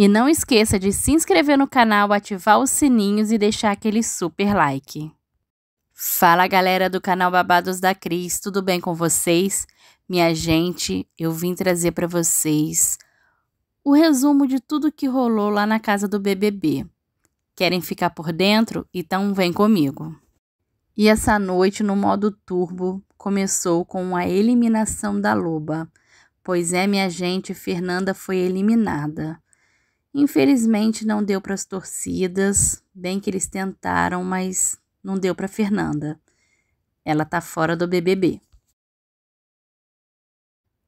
E não esqueça de se inscrever no canal, ativar os sininhos e deixar aquele super like. Fala galera do canal Babados da Cris, tudo bem com vocês? Minha gente, eu vim trazer para vocês o resumo de tudo que rolou lá na casa do BBB. Querem ficar por dentro? Então vem comigo. E essa noite, no modo turbo, começou com a eliminação da Loba. Pois é, minha gente, Fernanda foi eliminada. Infelizmente não deu para as torcidas, bem que eles tentaram, mas não deu para Fernanda. Ela tá fora do BBB.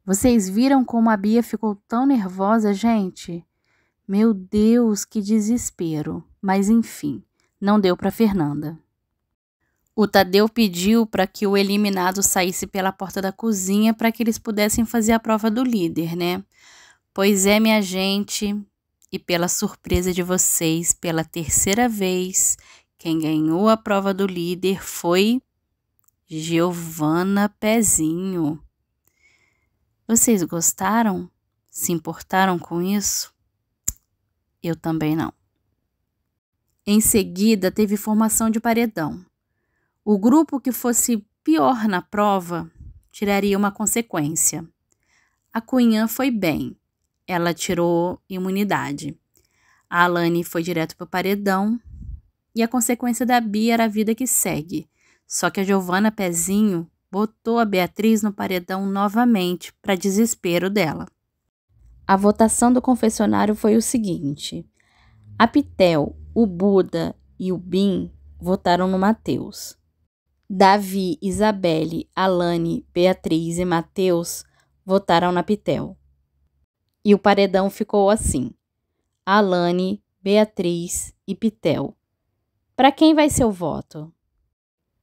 Vocês viram como a Bia ficou tão nervosa, gente? Meu Deus, que desespero. Mas enfim, não deu para Fernanda. O Tadeu pediu para que o eliminado saísse pela porta da cozinha para que eles pudessem fazer a prova do líder, né? Pois é, minha gente, e pela surpresa de vocês, pela terceira vez, quem ganhou a prova do líder foi Giovana Pezinho. Vocês gostaram? Se importaram com isso? Eu também não. Em seguida, teve formação de paredão. O grupo que fosse pior na prova tiraria uma consequência. A Cunhã foi bem, ela tirou imunidade. A Alane foi direto para o paredão e a consequência da Bia era a vida que segue. Só que a Giovana Pezinho botou a Beatriz no paredão novamente, para desespero dela. A votação do confessionário foi o seguinte: a Pitel, o Buda e o Bim votaram no Mateus. Davi, Isabelle, Alane, Beatriz e Mateus votaram na Pitel. E o paredão ficou assim: Alane, Beatriz e Pitel. Para quem vai ser o voto?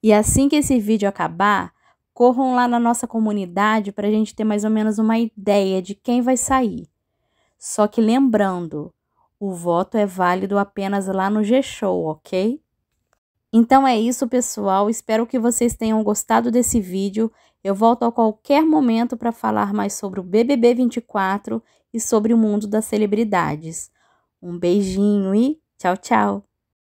E assim que esse vídeo acabar, corram lá na nossa comunidade para a gente ter mais ou menos uma ideia de quem vai sair. Só que lembrando, o voto é válido apenas lá no G-Show, ok? Então é isso, pessoal. Espero que vocês tenham gostado desse vídeo. Eu volto a qualquer momento para falar mais sobre o BBB 24 e sobre o mundo das celebridades. Um beijinho e tchau, tchau!